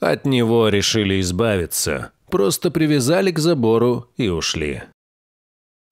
От него решили избавиться, просто привязали к забору и ушли.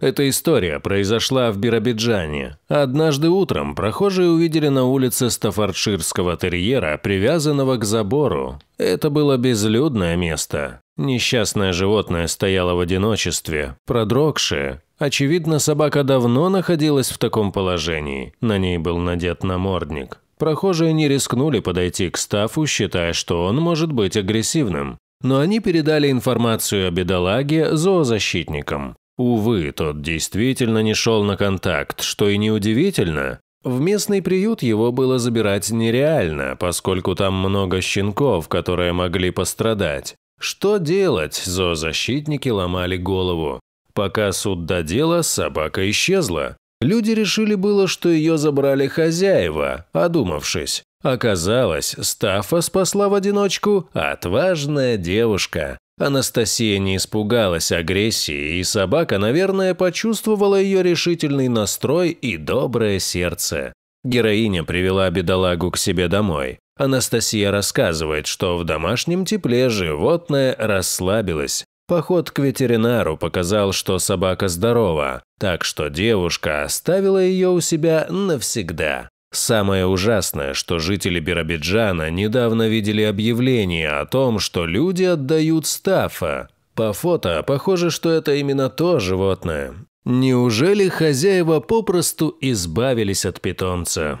Эта история произошла в Биробиджане. Однажды утром прохожие увидели на улице стаффордширского терьера, привязанного к забору. Это было безлюдное место. Несчастное животное стояло в одиночестве, продрогшее. Очевидно, собака давно находилась в таком положении. На ней был надет намордник. Прохожие не рискнули подойти к Стафу, считая, что он может быть агрессивным. Но они передали информацию о бедолаге зоозащитникам. Увы, тот действительно не шел на контакт, что и неудивительно. В местный приют его было забирать нереально, поскольку там много щенков, которые могли пострадать. Что делать, зоозащитники ломали голову. Пока суд до дела, собака исчезла. Люди решили было, что ее забрали хозяева, одумавшись. Оказалось, Стафа спасла в одиночку отважная девушка. Анастасия не испугалась агрессии, и собака, наверное, почувствовала ее решительный настрой и доброе сердце. Героиня привела бедолагу к себе домой. Анастасия рассказывает, что в домашнем тепле животное расслабилось, Поход к ветеринару показал, что собака здорова, так что девушка оставила ее у себя навсегда. Самое ужасное, что жители Биробиджана недавно видели объявление о том, что люди отдают стафа. По фото похоже, что это именно то животное. Неужели хозяева попросту избавились от питомца?